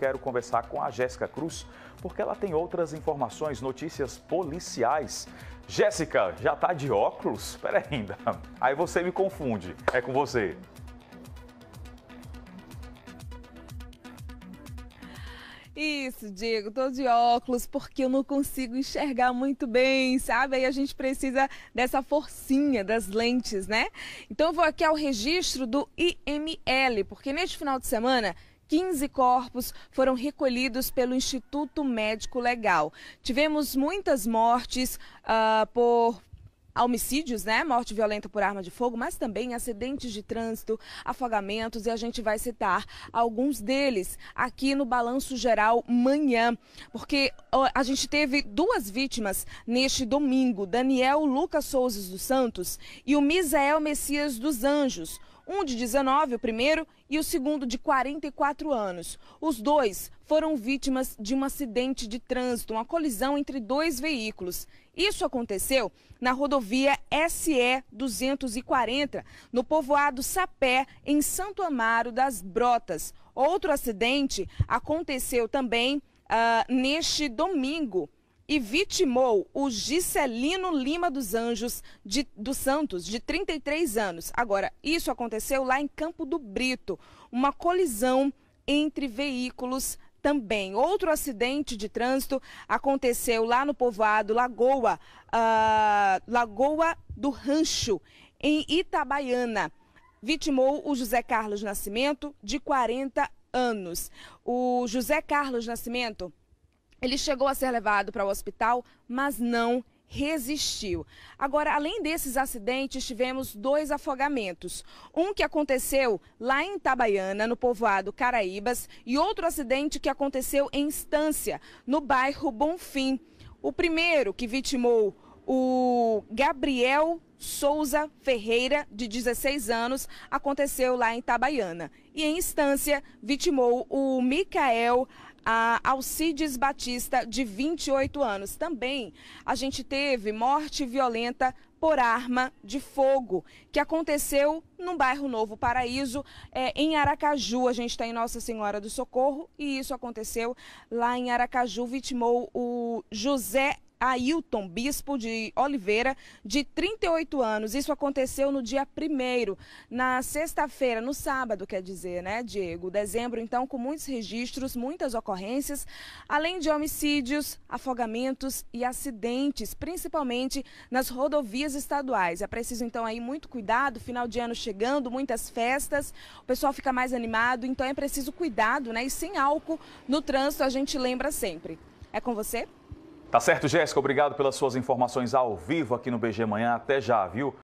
quero conversar com a Jéssica Cruz, porque ela tem outras informações, notícias policiais. Jéssica, já tá de óculos? Pera ainda. Aí você me confunde. É com você. Isso, Diego, tô de óculos porque eu não consigo enxergar muito bem, sabe? Aí a gente precisa dessa forcinha das lentes, né? Então eu vou aqui ao registro do IML, porque neste final de semana 15 corpos foram recolhidos pelo Instituto Médico Legal. Tivemos muitas mortes uh, por homicídios, né? Morte violenta por arma de fogo, mas também acidentes de trânsito, afogamentos e a gente vai citar alguns deles aqui no balanço geral manhã, porque a gente teve duas vítimas neste domingo, Daniel Lucas Souzes dos Santos e o Misael Messias dos Anjos. Um de 19, o primeiro, e o segundo de 44 anos. Os dois foram vítimas de um acidente de trânsito, uma colisão entre dois veículos. Isso aconteceu na rodovia SE 240, no povoado Sapé, em Santo Amaro das Brotas. Outro acidente aconteceu também uh, neste domingo e vitimou o Gicelino Lima dos Anjos de, dos Santos, de 33 anos. Agora, isso aconteceu lá em Campo do Brito, uma colisão entre veículos também. Outro acidente de trânsito aconteceu lá no povoado Lagoa, uh, Lagoa do Rancho, em Itabaiana. Vitimou o José Carlos Nascimento, de 40 anos. O José Carlos Nascimento ele chegou a ser levado para o hospital, mas não resistiu. Agora, além desses acidentes, tivemos dois afogamentos. Um que aconteceu lá em Itabaiana, no povoado Caraíbas, e outro acidente que aconteceu em Estância, no bairro Bonfim. O primeiro que vitimou o Gabriel Souza Ferreira, de 16 anos, aconteceu lá em Itabaiana. E em Estância, vitimou o Micael a Alcides Batista, de 28 anos. Também a gente teve morte violenta por arma de fogo, que aconteceu no bairro Novo Paraíso, é, em Aracaju. A gente está em Nossa Senhora do Socorro e isso aconteceu lá em Aracaju. Vitimou o José Ailton Bispo de Oliveira, de 38 anos. Isso aconteceu no dia 1 na sexta-feira, no sábado, quer dizer, né, Diego? Dezembro, então, com muitos registros, muitas ocorrências, além de homicídios, afogamentos e acidentes, principalmente nas rodovias estaduais. É preciso, então, aí muito cuidado, final de ano chegando, muitas festas, o pessoal fica mais animado, então é preciso cuidado, né? E sem álcool no trânsito, a gente lembra sempre. É com você? Tá certo, Jéssica. Obrigado pelas suas informações ao vivo aqui no BG Manhã. Até já, viu?